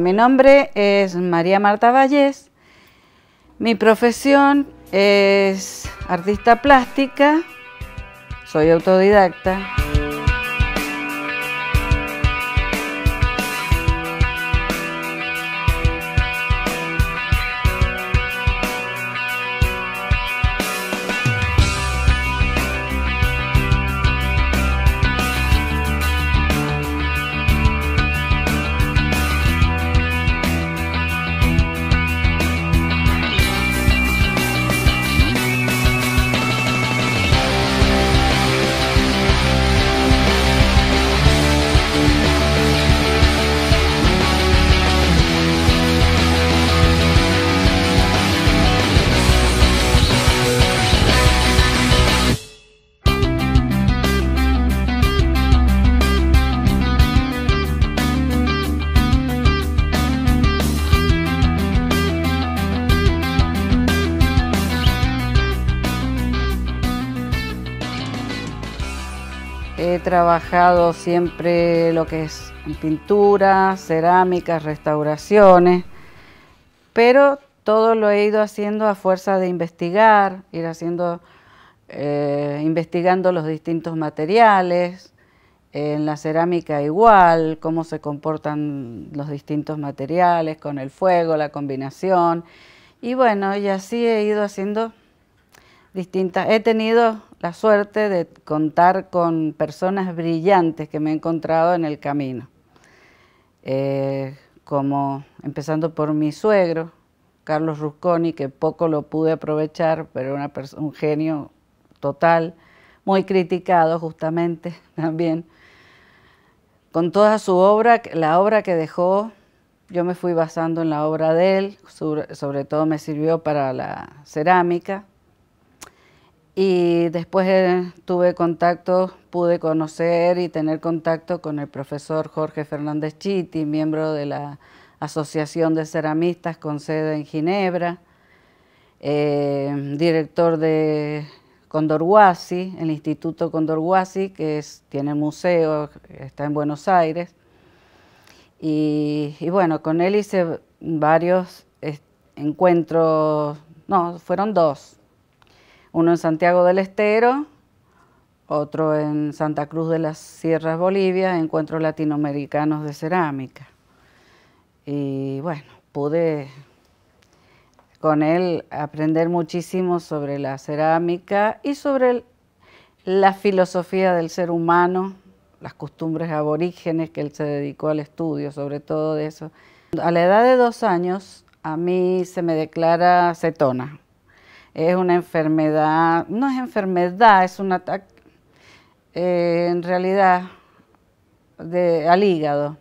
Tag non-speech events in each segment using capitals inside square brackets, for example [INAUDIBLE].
Mi nombre es María Marta Vallés. Mi profesión es artista plástica. Soy autodidacta. trabajado siempre lo que es pintura, cerámicas, restauraciones, pero todo lo he ido haciendo a fuerza de investigar, ir haciendo, eh, investigando los distintos materiales, en la cerámica igual, cómo se comportan los distintos materiales con el fuego, la combinación. Y bueno, y así he ido haciendo distintas, he tenido la suerte de contar con personas brillantes que me he encontrado en el camino, eh, como empezando por mi suegro, Carlos Rusconi, que poco lo pude aprovechar, pero era un genio total, muy criticado justamente [LAUGHS] también. Con toda su obra, la obra que dejó, yo me fui basando en la obra de él, sobre todo me sirvió para la cerámica, y después eh, tuve contacto, pude conocer y tener contacto con el profesor Jorge Fernández Chiti, miembro de la Asociación de Ceramistas con sede en Ginebra, eh, director de Condorguasi, el Instituto Condorguasi, que tiene museo, está en Buenos Aires. Y, y bueno, con él hice varios eh, encuentros, no, fueron dos, uno en Santiago del Estero, otro en Santa Cruz de las Sierras, Bolivia, Encuentros Latinoamericanos de Cerámica. Y bueno, pude con él aprender muchísimo sobre la cerámica y sobre la filosofía del ser humano, las costumbres aborígenes que él se dedicó al estudio, sobre todo de eso. A la edad de dos años, a mí se me declara cetona, es una enfermedad, no es enfermedad, es un ataque eh, en realidad de, al hígado.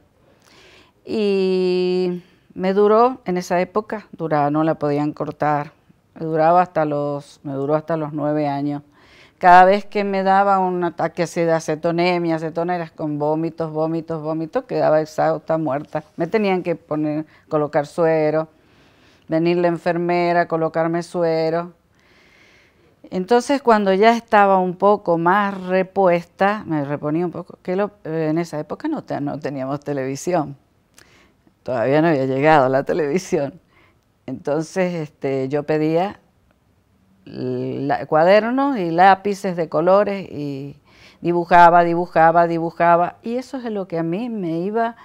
Y me duró en esa época, duraba, no la podían cortar, me, duraba hasta los, me duró hasta los nueve años. Cada vez que me daba un ataque así de acetonemia, era con vómitos, vómitos, vómitos, quedaba exhausta, muerta. Me tenían que poner, colocar suero venir la enfermera, colocarme suero. Entonces, cuando ya estaba un poco más repuesta, me reponía un poco, que eh, en esa época no, teníamos televisión, todavía no había llegado la televisión. Entonces, este, yo pedía cuadernos y lápices de colores y dibujaba, dibujaba, dibujaba, y eso es lo que a mí me iba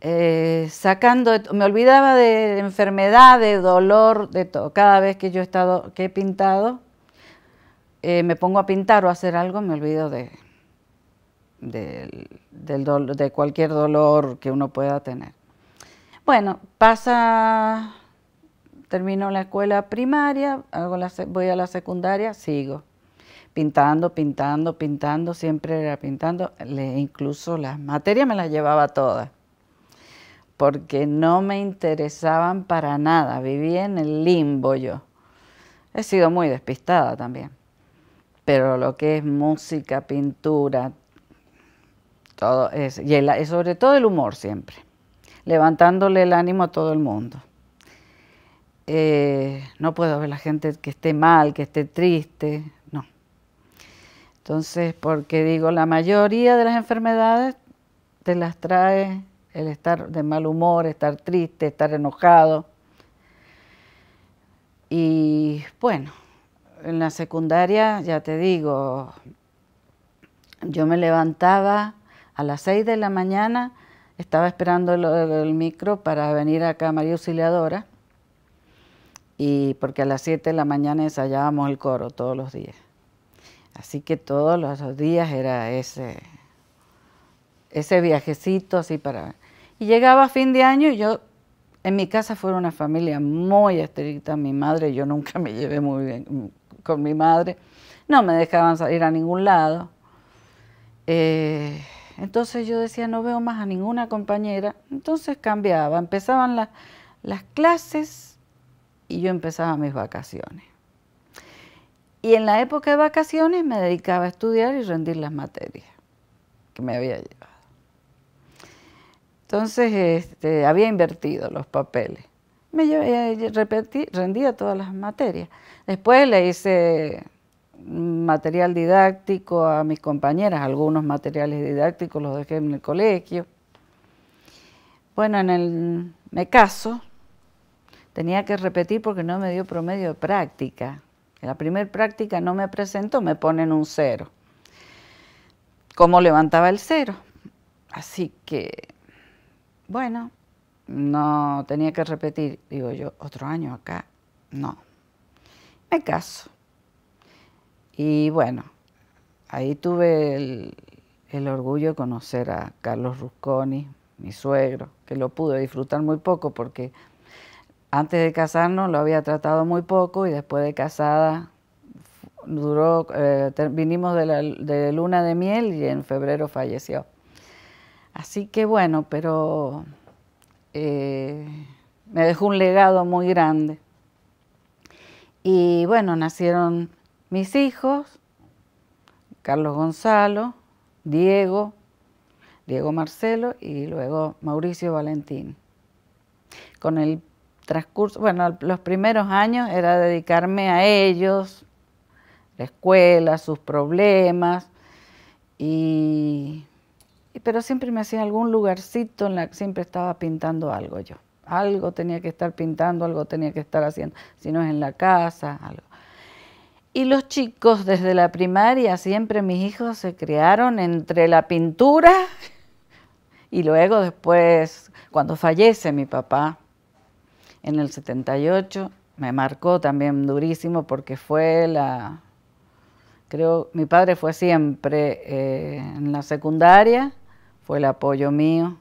eh, sacando, me olvidaba de enfermedad, de dolor, de todo. Cada vez que yo he estado, que he pintado, eh, me pongo a pintar o a hacer algo, me olvido de, cualquier dolor que uno pueda tener. Bueno, pasa, termino la escuela primaria, voy a la secundaria, sigo pintando, pintando, pintando, siempre era pintando, incluso las materias me las llevaba todas, porque no me interesaban para nada, vivía en el limbo yo. He sido muy despistada también pero lo que es música, pintura, todo es y, sobre todo el humor siempre, levantándole el ánimo a todo el mundo. Eh, no puedo ver la gente que esté mal, que esté triste, no. Entonces, porque digo, la mayoría de las enfermedades te las trae el estar de mal humor, estar triste, estar enojado. Y bueno, en la secundaria, ya te digo, yo me levantaba a las 6 de la mañana, estaba esperando el, micro para venir acá a María Auxiliadora, y porque a las 7 de la mañana ensayábamos el coro todos los días. Así que todos los días era ese, ese viajecito así para... Y llegaba fin de año y yo, en mi casa fue una familia muy estricta, mi madre yo nunca me llevé muy bien con mi madre, no me dejaban salir a ningún lado. Eh, entonces yo decía, no veo más a ninguna compañera. Entonces cambiaba, empezaban las clases y yo empezaba mis vacaciones. Y en la época de vacaciones me dedicaba a estudiar y rendir las materias que me había llevado. Entonces este, había invertido los papeles. Me eh, repetí, rendía todas las materias. Después le hice material didáctico a mis compañeras, algunos materiales didácticos los dejé en el colegio. Bueno, en el me caso, tenía que repetir porque no me dio promedio de práctica. En la primera práctica no me presentó, me ponen un cero. ¿Cómo levantaba el cero? Así que, bueno, no tenía que repetir. Digo yo, otro año acá, no me caso. Y bueno, ahí tuve el, orgullo de conocer a Carlos Rusconi, mi suegro, que lo pude disfrutar muy poco porque antes de casarnos lo había tratado muy poco y después de casada duró, eh, vinimos de, la, luna de miel y en febrero falleció. Así que bueno, pero eh, me dejó un legado muy grande. Y bueno, nacieron mis hijos, Carlos Gonzalo, Diego, Diego Marcelo y luego Mauricio Valentín. Con el transcurso, bueno, los primeros años era dedicarme a ellos, la escuela, sus problemas, y, pero siempre me hacía algún lugarcito en la que siempre estaba pintando algo yo. Algo tenía que estar pintando, algo tenía que estar haciendo, si no es en la casa, algo. Y los chicos desde la primaria, siempre mis hijos se criaron entre la pintura y luego después, cuando fallece mi papá, en el 78, me marcó también durísimo porque fue la, creo, mi padre fue siempre eh, en la secundaria, fue el apoyo mío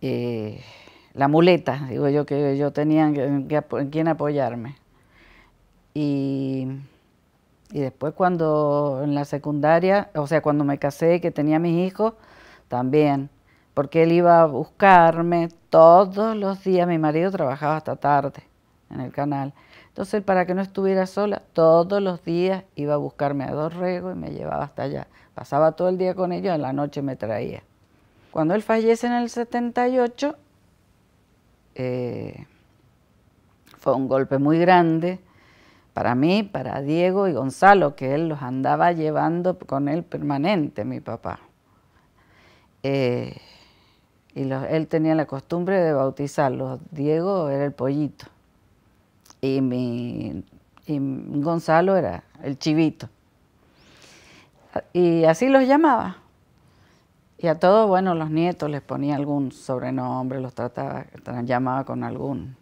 eh, la muleta, digo yo, que yo tenía en, en quien apoyarme. Y, después cuando en la secundaria, o sea, cuando me casé, que tenía mis hijos, también, porque él iba a buscarme todos los días, mi marido trabajaba hasta tarde en el canal. Entonces, para que no estuviera sola, todos los días iba a buscarme a Dorrego y me llevaba hasta allá. Pasaba todo el día con ellos, en la noche me traía. Cuando él fallece en el 78, eh, fue un golpe muy grande para mí, para Diego y Gonzalo, que él los andaba llevando con él permanente, mi papá. Eh, y él tenía la costumbre de bautizarlos. Diego era el pollito y, mi, y Gonzalo era el chivito. Y así los llamaba. Y a todos, bueno, los nietos les ponía algún sobrenombre, los trataba, llamaba con algún.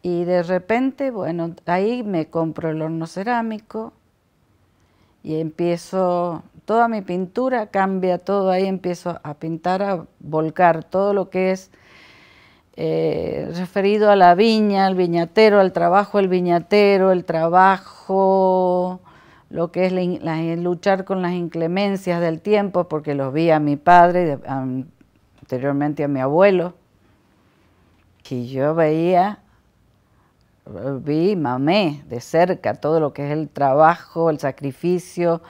Y de repente, bueno, ahí me compro el horno cerámico y empiezo, toda mi pintura cambia todo, ahí empiezo a pintar, a volcar todo lo que es eh, referido a la viña, al viñatero, al trabajo, el viñatero, el trabajo, lo que es eh, luchar con las inclemencias del tiempo, porque los vi a mi padre, y anteriormente a mi abuelo, que yo veía, vi, mamé de cerca todo lo que es el trabajo, el sacrificio,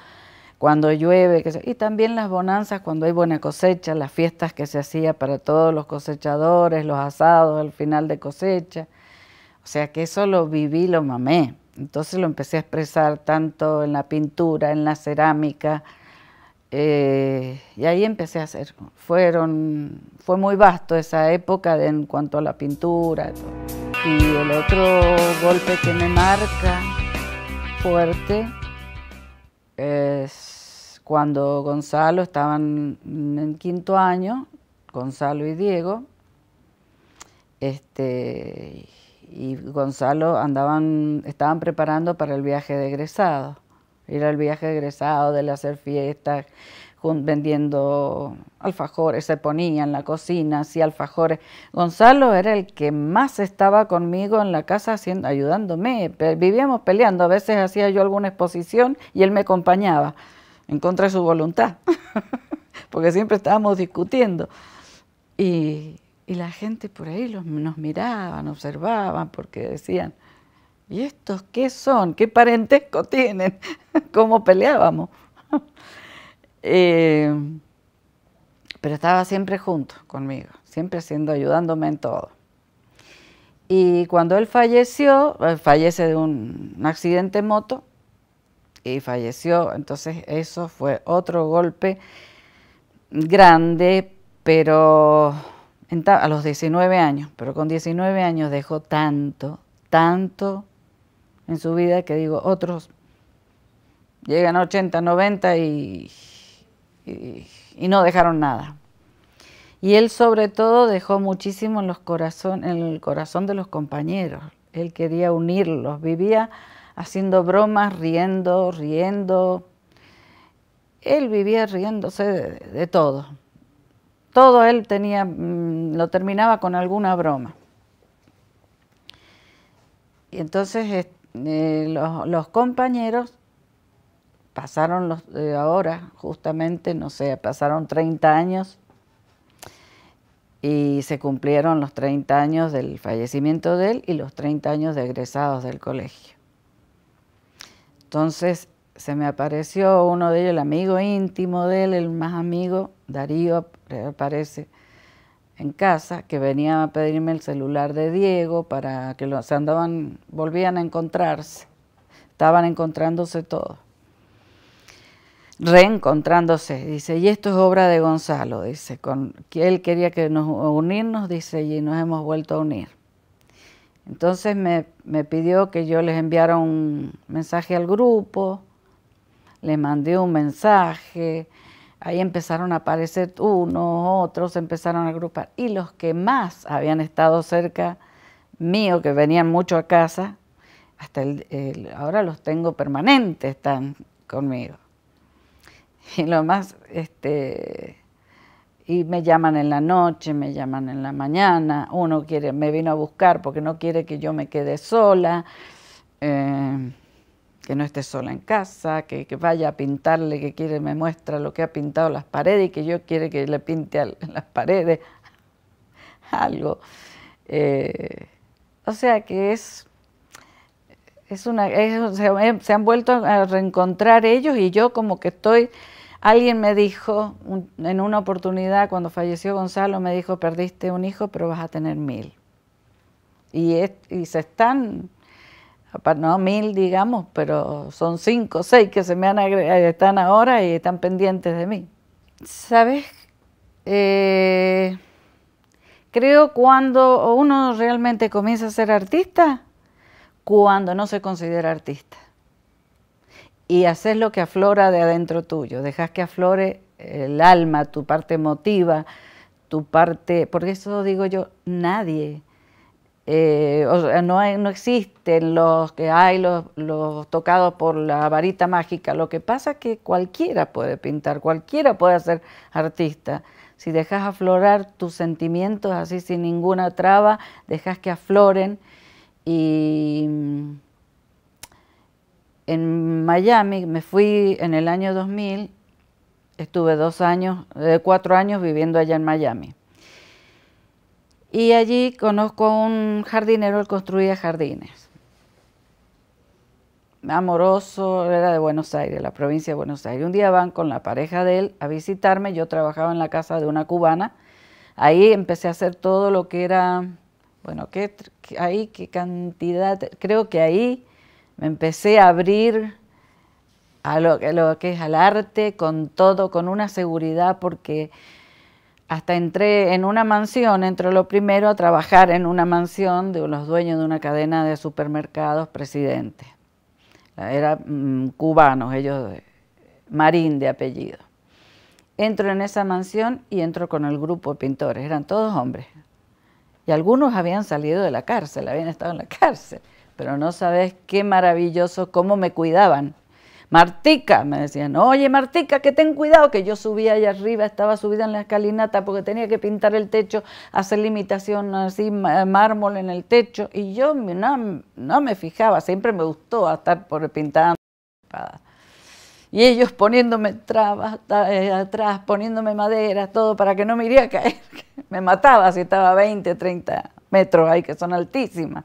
cuando llueve, y también las bonanzas cuando hay buena cosecha, las fiestas que se hacía para todos los cosechadores, los asados al final de cosecha. O sea que eso lo viví, lo mamé. Entonces lo empecé a expresar tanto en la pintura, en la cerámica, eh, y ahí empecé a hacer. Fueron, fue muy vasto esa época en cuanto a la pintura. Y el otro golpe que me marca fuerte es cuando Gonzalo estaban en quinto año, Gonzalo y Diego, este, y Gonzalo andaban, estaban preparando para el viaje de egresado. Era el viaje de egresado, de hacer fiestas, vendiendo alfajores, se ponía en la cocina, hacía alfajores. Gonzalo era el que más estaba conmigo en la casa ayudándome. Vivíamos peleando, a veces hacía yo alguna exposición y él me acompañaba, en contra de su voluntad, [LAUGHS] porque siempre estábamos discutiendo. Y y la gente por ahí nos miraban, observaban, porque decían, ¿y estos qué son? ¿Qué parentesco tienen? [LAUGHS] ¿Cómo peleábamos? [LAUGHS] Eh, pero estaba siempre junto conmigo, siempre siendo, ayudándome en todo. Y cuando él falleció, eh, fallece de un, accidente en moto y falleció, entonces eso fue otro golpe grande, pero a los 19 años, pero con 19 años dejó tanto, tanto en su vida que digo, otros llegan a 80, 90 y, no dejaron nada. Y él sobre todo dejó muchísimo en, el corazón de los compañeros. Él quería unirlos, vivía haciendo bromas, riendo, riendo. Él vivía riéndose de todo todo él tenía, mm, lo terminaba con alguna broma. Y entonces eh, los, compañeros pasaron los, eh, ahora, justamente, no sé, pasaron 30 años y se cumplieron los 30 años del fallecimiento de él y los 30 años de egresados del colegio. Entonces, se me apareció uno de ellos, el amigo íntimo de él, el más amigo, Darío, aparece en casa, que venía a pedirme el celular de Diego para que los andaban, volvían a encontrarse, estaban encontrándose todos, reencontrándose, dice, y esto es obra de Gonzalo, dice, con, él quería que nos unirnos, dice, y nos hemos vuelto a unir. Entonces me pidió que yo les enviara un mensaje al grupo, le mandé un mensaje, ahí empezaron a aparecer unos, otros, empezaron a agrupar. Y los que más habían estado cerca mío, que venían mucho a casa, hasta ahora los tengo permanentes, están conmigo. Y lo más, este, y me llaman en la noche, me llaman en la mañana, uno quiere, me vino a buscar porque no quiere que yo me quede sola. Eh, que no esté sola en casa, que, vaya a pintarle, que quiere, me muestra lo que ha pintado las paredes y que yo quiere que le pinte [LAUGHS] las paredes [LAUGHS] algo. Eh, o sea que es, es una, eh, se, han vuelto a reencontrar ellos y yo como que estoy, alguien me dijo en una oportunidad cuando falleció Gonzalo, me dijo, perdiste un hijo, pero vas a tener mil. Y, y se están no mil, digamos, pero son cinco, seis que se me han eh, están ahora y están pendientes de mí. ¿Sabes? Eh, creo cuando uno realmente comienza a ser artista, cuando no se considera artista. Y haces lo que aflora de adentro tuyo, dejas que aflore el alma, tu parte emotiva, tu parte, porque eso digo yo, nadie eh, o no, no existen los que hay, los, tocados por la varita mágica. Lo que pasa es que cualquiera puede pintar, cualquiera puede ser artista. Si dejas aflorar tus sentimientos así sin ninguna traba, dejas que afloren. Y mm, en Miami me fui en el año 2000, estuve dos años, eh, cuatro años viviendo allá en Miami. Y allí conozco a un jardinero, él construía jardines. Amoroso, era de Buenos Aires, la provincia de Buenos Aires. Un día van con la pareja de él a visitarme, yo trabajaba en la casa de una cubana. Ahí empecé a hacer todo lo que era, bueno, qué, ahí qué cantidad, creo que ahí me empecé a abrir a lo, a lo que es al arte con todo, con una seguridad porque hasta entré en una mansión, entré lo primero a trabajar en una mansión de los dueños de una cadena de supermercados presidente. Eran mm, cubanos, ellos, Marín de apellido. Entro en esa mansión y entro con el grupo de pintores, eran todos hombres. Y algunos habían salido de la cárcel, habían estado en la cárcel, pero no sabes qué maravilloso cómo me cuidaban. Martica, me decían, oye Martica, que ten cuidado, que yo subía allá arriba, estaba subida en la escalinata porque tenía que pintar el techo, hacer limitación así, mármol en el techo, y yo no, me fijaba, siempre me gustó estar por pintando y ellos poniéndome trabas eh, atrás, poniéndome madera, todo para que no me iría a caer. me mataba si estaba 20, 30 metros ahí, que son altísimas.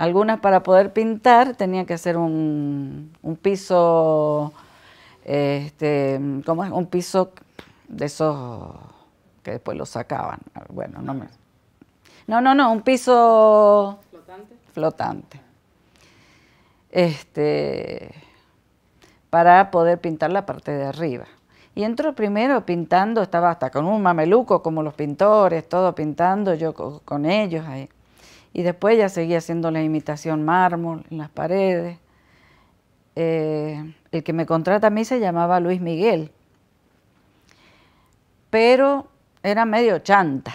Algunas para poder pintar tenía que hacer un, piso, este, ¿cómo es? Un piso de esos que después lo sacaban. Bueno, no me... No, no, no, un piso... ¿Flotante? Flotante. Este, para poder pintar la parte de arriba. Y entro primero pintando, estaba hasta con un mameluco, como los pintores, todo pintando, yo con ellos ahí. Y después ya seguía haciendo la imitación mármol en las paredes. Eh, el que me contrata a mí se llamaba Luis Miguel, pero era medio chanta.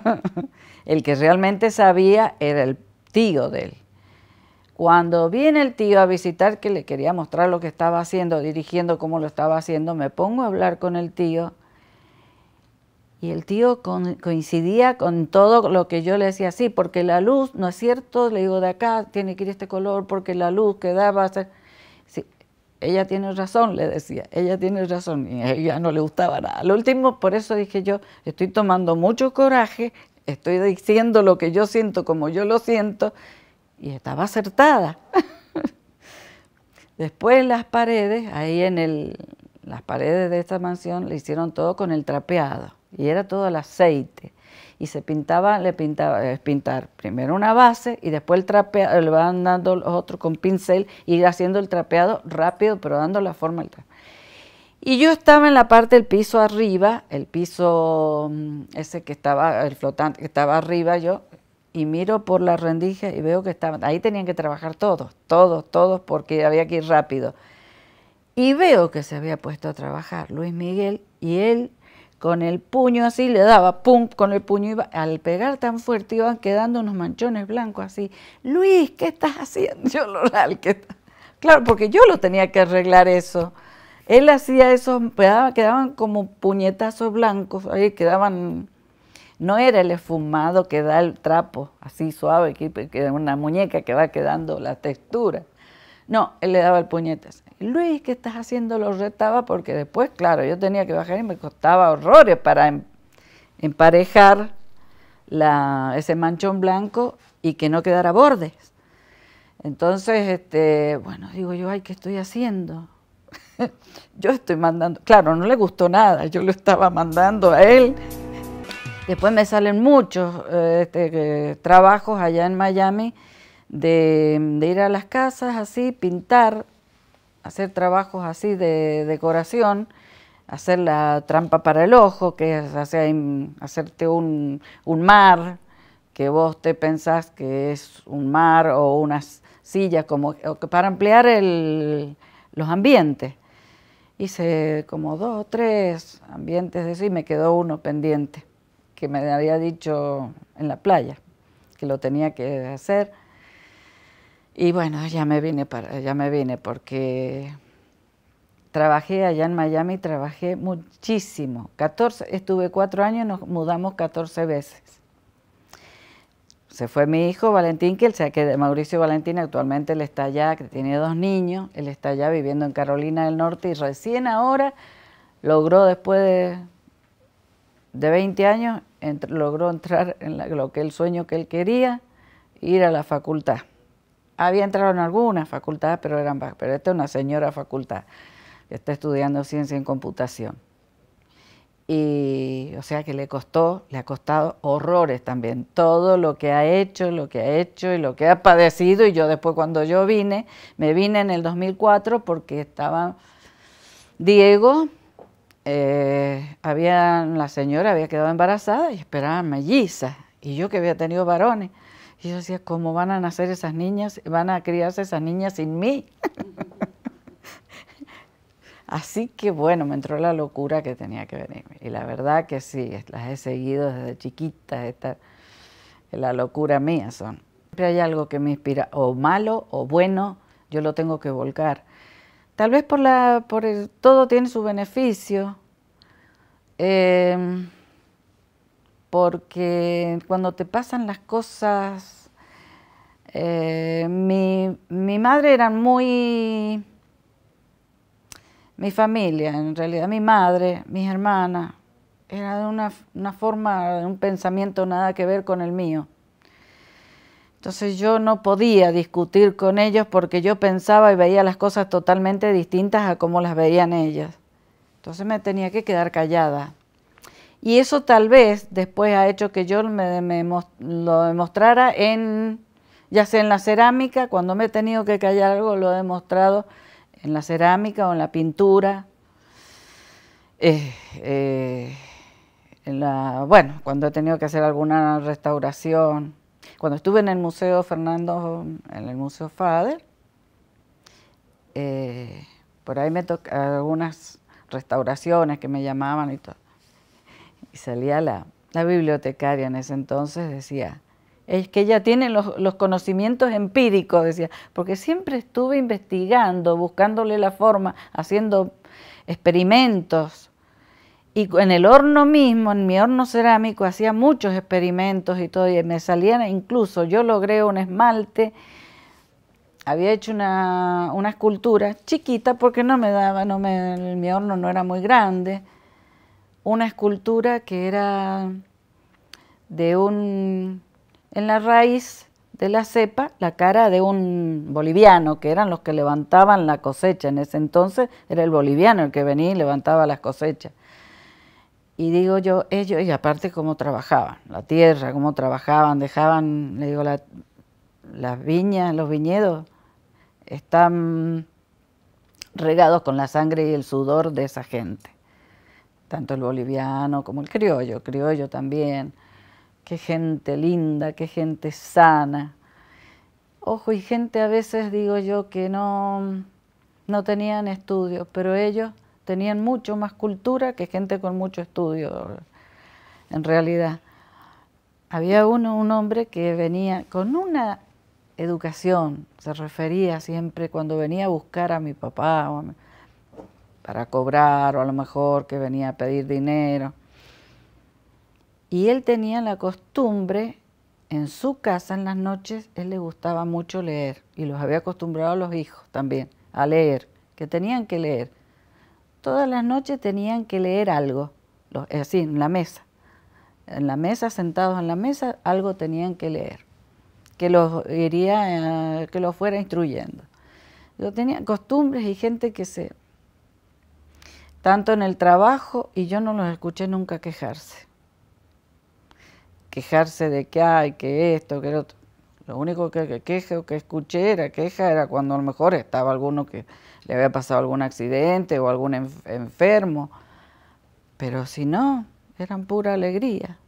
[LAUGHS] el que realmente sabía era el tío de él. Cuando viene el tío a visitar, que le quería mostrar lo que estaba haciendo, dirigiendo cómo lo estaba haciendo, me pongo a hablar con el tío y el tío coincidía con todo lo que yo le decía, sí, porque la luz, ¿no es cierto? Le digo, de acá tiene que ir este color, porque la luz que da va a ser... Sí, ella tiene razón, le decía, ella tiene razón, y a ella no le gustaba nada. Lo último, por eso dije yo, estoy tomando mucho coraje, estoy diciendo lo que yo siento como yo lo siento, y estaba acertada. [LAUGHS] Después las paredes, ahí en el, las paredes de esta mansión le hicieron todo con el trapeado y era todo el aceite. Y se pintaba, le pintaba, es eh, pintar primero una base y después el trapeado, eh, le van dando los otros con pincel y haciendo el trapeado rápido, pero dando la forma al Y yo estaba en la parte del piso arriba, el piso mm, ese que estaba, el flotante que estaba arriba yo, y miro por la rendija y veo que estaban, ahí tenían que trabajar todos, todos, todos, porque había que ir rápido. Y veo que se había puesto a trabajar Luis Miguel y él con el puño así, le daba pum con el puño, iba, al pegar tan fuerte iban quedando unos manchones blancos así. Luis, ¿qué estás haciendo? [LAUGHS] Yo lo que Claro, porque yo lo tenía que arreglar eso. Él hacía esos, quedaban como puñetazos blancos, ahí quedaban, no era el esfumado que da el trapo, así suave, que, que una muñeca que va quedando la textura. No, él le daba el puñetazo. Luis, ¿qué estás haciendo? Lo retaba porque después, claro, yo tenía que bajar y me costaba horrores para em-, emparejar ese manchón blanco y que no quedara bordes. Entonces, este, bueno, digo yo, ay, ¿qué estoy haciendo? [LAUGHS] yo estoy mandando, claro, no le gustó nada, yo lo estaba mandando a él. Después me salen muchos eh, este, trabajos allá en Miami de ir a las casas así, pintar hacer trabajos así de decoración, hacer la trampa para el ojo, que es hacerte un, mar, que vos te pensás que es un mar o unas sillas, como para ampliar los ambientes. Hice como dos o tres ambientes de y me quedó uno pendiente, que me había dicho en la playa, que lo tenía que hacer y bueno, ya me vine, para, ya me vine porque trabajé allá en Miami, trabajé muchísimo. 14, estuve cuatro años, nos mudamos 14 veces. Se fue mi hijo Valentín, que, él, que Mauricio Valentín actualmente él está allá, que tiene dos niños, él está allá viviendo en Carolina del Norte y recién ahora logró después de, 20 años, logró entrar en lo que el sueño que él quería, ir a la facultad. Había entrado en algunas facultades, pero eran Pero esta es una señora facultad. Está estudiando ciencia en computación. Y, o sea que le costó, le ha costado horrores también. Todo lo que ha hecho, lo que ha hecho y lo que ha padecido. Y yo después cuando yo vine, me vine en el 2004 porque estaba Diego, eh, había, la señora había quedado embarazada y esperaban mellizas, y yo que había tenido varones. Y yo decía, ¿cómo van a nacer esas niñas? Van a criarse esas niñas sin mí. [LAUGHS] Así que bueno, me entró la locura que tenía que venir Y la verdad que sí, las he seguido desde chiquita. esta, la locura mía son. Siempre hay algo que me inspira, o malo o bueno, yo lo tengo que volcar. Tal vez por la, por todo tiene su beneficio. Eh, porque cuando te pasan las cosas, eh, mi, madre era muy, mi familia en realidad, mi madre, mis hermanas, era de una, una forma, de un pensamiento nada que ver con el mío. Entonces yo no podía discutir con ellos porque yo pensaba y veía las cosas totalmente distintas a como las veían ellas. Entonces me tenía que quedar callada. Y eso tal vez después ha hecho que yo me, lo demostrara en, ya sea en la cerámica, cuando me he tenido que callar algo, lo he demostrado en la cerámica o en la pintura. Eh, eh, bueno, cuando he tenido que hacer alguna restauración. Cuando estuve en el Museo Fernando, en el Museo Fader, eh, por ahí me tocó algunas restauraciones que me llamaban y todo y salía la, bibliotecaria en ese entonces, decía, es que ella tiene los, conocimientos empíricos, decía, porque siempre estuve investigando, buscándole la forma, haciendo experimentos. Y en el horno mismo, en mi horno cerámico, hacía muchos experimentos y todo, y me salían, e incluso yo logré un esmalte, había hecho una, una escultura chiquita porque no me daba, no me, mi horno no era muy grande, una escultura que era de un, en la raíz de la cepa, la cara de un boliviano, que eran los que levantaban la cosecha. En ese entonces era el boliviano el que venía y levantaba las cosechas. Y digo yo, ellos, y aparte cómo trabajaban, la tierra, cómo trabajaban, dejaban, le digo, las viñas, los viñedos están regados con la sangre y el sudor de esa gente tanto el boliviano como el criollo, criollo también. Qué gente linda, qué gente sana. Ojo, y gente a veces digo yo que no, no tenían estudios, pero ellos tenían mucho más cultura que gente con mucho estudio, en realidad. Había uno, un hombre que venía con una educación, se refería siempre cuando venía a buscar a mi papá o para cobrar o a lo mejor que venía a pedir dinero. Y él tenía la costumbre, en su casa en las noches, él le gustaba mucho leer y los había acostumbrado a los hijos también a leer, que tenían que leer. Todas las noches tenían que leer algo, así, eh, en la mesa. En la mesa, sentados en la mesa, algo tenían que leer, que los iría, eh, que los fuera instruyendo. Yo tenía costumbres y gente que se tanto en el trabajo y yo no los escuché nunca quejarse. Quejarse de que hay, que esto, que lo otro. Lo único que, o que escuché era queja, era cuando a lo mejor estaba alguno que le había pasado algún accidente o algún enfermo. Pero si no, eran pura alegría.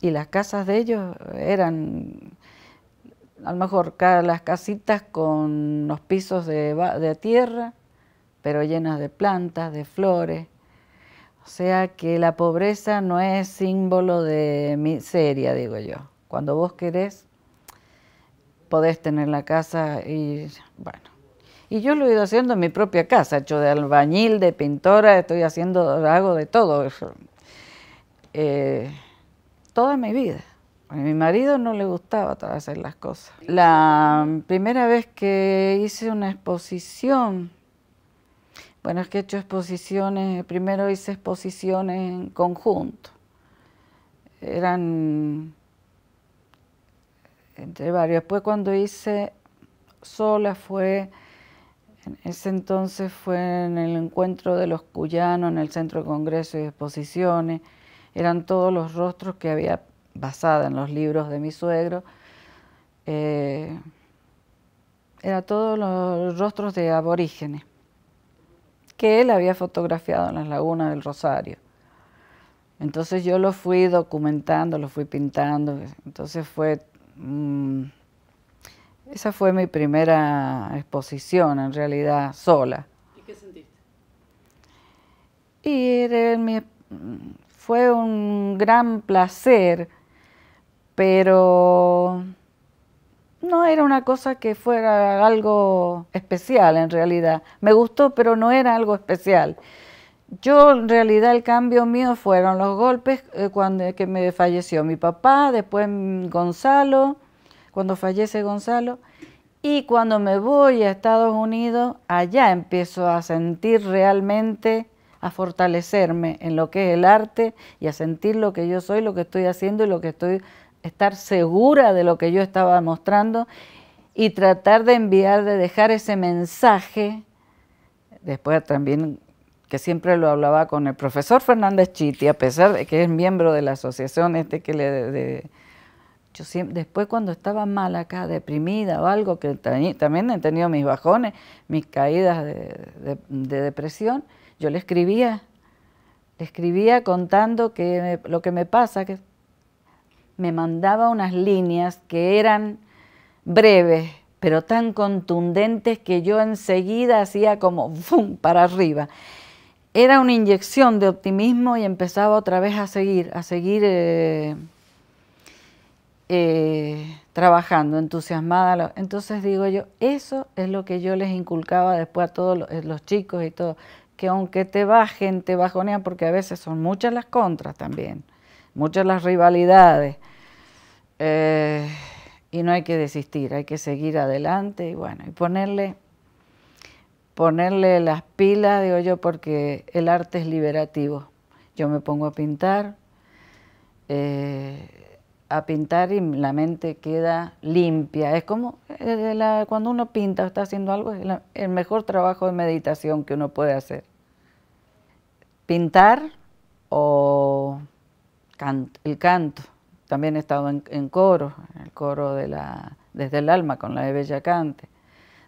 Y las casas de ellos eran, a lo mejor las casitas con los pisos de tierra, pero llenas de plantas, de flores. O sea que la pobreza no es símbolo de miseria, digo yo. Cuando vos querés, podés tener la casa y bueno. Y yo lo he ido haciendo en mi propia casa, hecho de albañil, de pintora, estoy haciendo, hago de todo. Eh, toda mi vida. A mi marido no le gustaba hacer las cosas. La primera vez que hice una exposición bueno, es que he hecho exposiciones, eh, primero hice exposiciones en conjunto. Eran entre varios. Después cuando hice sola fue, en ese entonces fue en el encuentro de los cuyanos, en el Centro de Congresos y Exposiciones. Eran todos los rostros que había basada en los libros de mi suegro. eran eh, era todos los rostros de aborígenes que él había fotografiado en las lagunas del Rosario. Entonces yo lo fui documentando, lo fui pintando. Entonces fue... Mm, esa fue mi primera exposición, en realidad, sola. ¿Y qué sentiste? Y fue un gran placer, pero no era una cosa que fuera algo especial en realidad. Me gustó, pero no era algo especial. Yo en realidad el cambio mío fueron los golpes eh, cuando que me falleció mi papá, después Gonzalo, cuando fallece Gonzalo, y cuando me voy a Estados Unidos, allá empiezo a sentir realmente, a fortalecerme en lo que es el arte y a sentir lo que yo soy, lo que estoy haciendo y lo que estoy estar segura de lo que yo estaba mostrando y tratar de enviar, de dejar ese mensaje, después también que siempre lo hablaba con el profesor Fernández Chiti, a pesar de que es miembro de la asociación este que le... yo siempre, después cuando estaba mal acá, deprimida o algo, que también he tenido mis bajones, mis caídas de, depresión, yo le escribía, le escribía contando que lo que me pasa, que me mandaba unas líneas que eran breves, pero tan contundentes que yo enseguida hacía como ¡fum! para arriba. Era una inyección de optimismo y empezaba otra vez a seguir, a seguir eh, eh, trabajando, entusiasmada. Entonces digo yo, eso es lo que yo les inculcaba después a todos los, eh, los chicos y todo, que aunque te bajen, te bajonean, porque a veces son muchas las contras también muchas las rivalidades. Eh, y no hay que desistir, hay que seguir adelante y bueno, y ponerle, ponerle las pilas, digo yo, porque el arte es liberativo. Yo me pongo a pintar, eh, a pintar y la mente queda limpia. Es como eh, cuando uno pinta o está haciendo algo, es el mejor trabajo de meditación que uno puede hacer. Pintar o el canto. También he estado en, coro, en el coro de la, desde el alma con la de Bella Cante.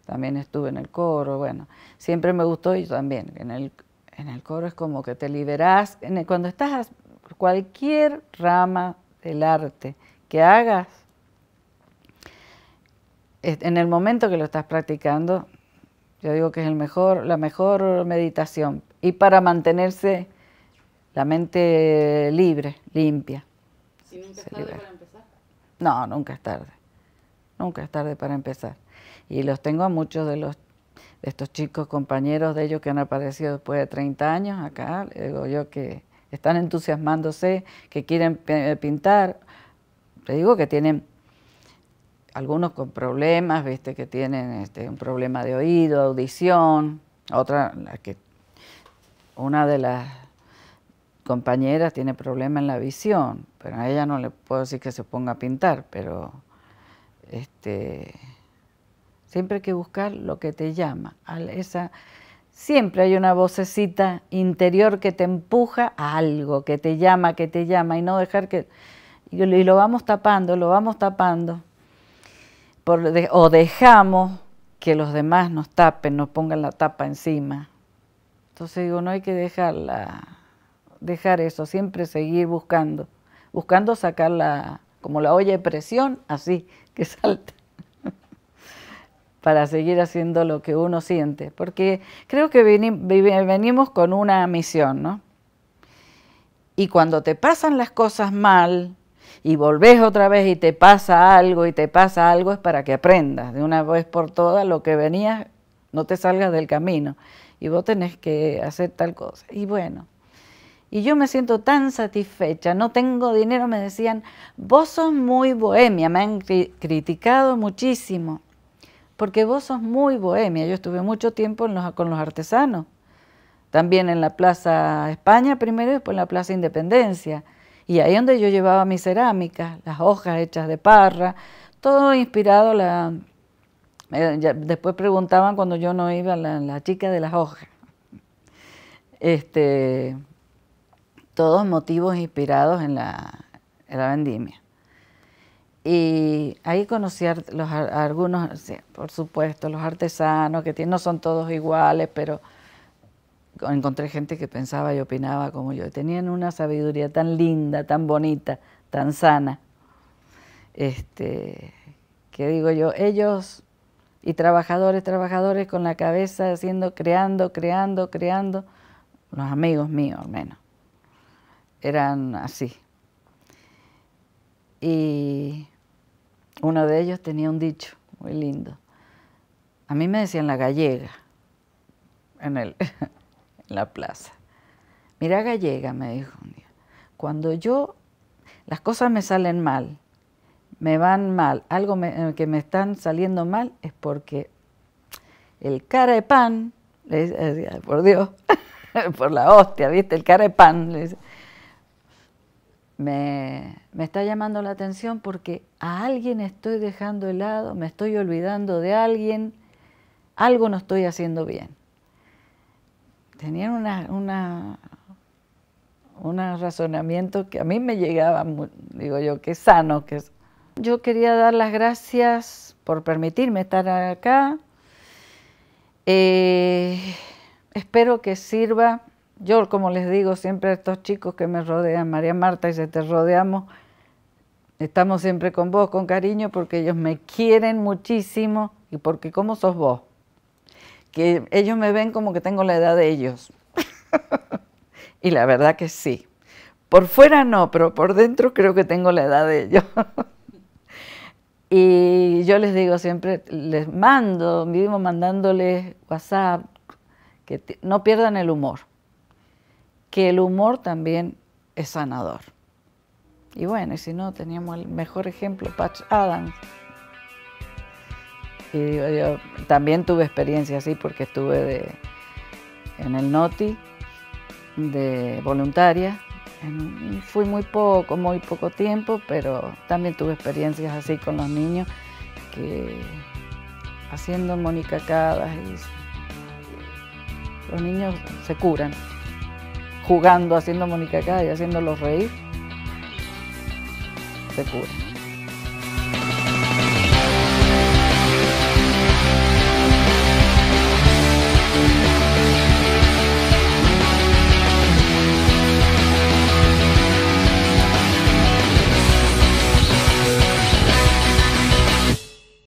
También estuve en el coro, bueno, siempre me gustó y también en el, coro es como que te liberás. En cuando estás cualquier rama del arte que hagas, en el momento que lo estás practicando, yo digo que es el mejor, la mejor meditación. Y para mantenerse la mente libre, limpia. ¿Y nunca es tarde para empezar? No, nunca es tarde. Nunca es tarde para empezar. Y los tengo a muchos de los de estos chicos compañeros de ellos que han aparecido después de 30 años acá, digo yo que están entusiasmándose, que quieren eh, pintar. le digo que tienen algunos con problemas, viste, que tienen este, un problema de oído, audición, otra, que, una de las compañera tiene problemas en la visión, pero a ella no le puedo decir que se ponga a pintar, pero este, siempre hay que buscar lo que te llama. esa, siempre hay una vocecita interior que te empuja a algo, que te llama, que te llama, y no dejar que... Y lo vamos tapando, lo vamos tapando, o dejamos que los demás nos tapen, nos pongan la tapa encima. Entonces digo, no hay que dejarla dejar eso, siempre seguir buscando, buscando sacar la, como la olla de presión, así, que [LAUGHS] salta, para seguir haciendo lo que uno siente, porque creo que venimos con una misión, ¿no? Y cuando te pasan las cosas mal, y volvés otra vez y te pasa algo y te pasa algo es para que aprendas de una vez por todas lo que venías, no te salgas del camino y vos tenés que hacer tal cosa. Y bueno, y yo me siento tan satisfecha, no tengo dinero, me decían, vos sos muy bohemia, me han criticado muchísimo, porque vos sos muy bohemia. Yo estuve mucho tiempo con los artesanos, también en la Plaza España primero y después en la Plaza Independencia. Y ahí donde yo llevaba mis cerámicas, las hojas hechas de parra, todo inspirado, la, eh, después preguntaban cuando yo no iba, la, la chica de las hojas. Este, todos motivos inspirados en la, en vendimia. Y ahí conocí a, los, algunos, por supuesto, los artesanos, que no son todos iguales, pero encontré gente que pensaba y opinaba como yo. Tenían una sabiduría tan linda, tan bonita, tan sana. Este, que digo yo, ellos y trabajadores, trabajadores con la cabeza haciendo, creando, creando, creando, los amigos míos al menos eran así. Y uno de ellos tenía un dicho muy lindo. A mí me decían la gallega en, el, [LAUGHS] la plaza. Mira gallega, me dijo un día. Cuando yo, las cosas me salen mal, me van mal, algo que me están saliendo mal es porque el cara de pan, le dice, por Dios, [LAUGHS] por la hostia, ¿viste? El cara de pan, le me, está llamando la atención porque a alguien estoy dejando lado, me estoy olvidando de alguien, algo no estoy haciendo bien. Tenían una, una, que a mí me llegaba, digo yo, que sano que Yo quería dar las gracias por permitirme estar acá. Eh, espero que sirva yo, como les digo siempre a estos chicos que me rodean, María Marta, y se te rodeamos, estamos siempre con vos, con cariño, porque ellos me quieren muchísimo y porque como sos vos, que ellos me ven como que tengo la edad de ellos. [LAUGHS] y la verdad que sí. Por fuera no, pero por dentro creo que tengo la edad de ellos. [LAUGHS] y yo les digo siempre, les mando, vivimos mandándoles WhatsApp, que no pierdan el humor que el humor también es sanador. Y bueno, y si no, teníamos el mejor ejemplo, Patch Adams. Y yo también tuve experiencia así porque estuve en el NOTI de voluntaria. fui muy poco, muy poco tiempo, pero también tuve experiencias así con los niños que haciendo monicacadas y los niños se curan jugando, haciendo acá y haciéndolos reír, se cura.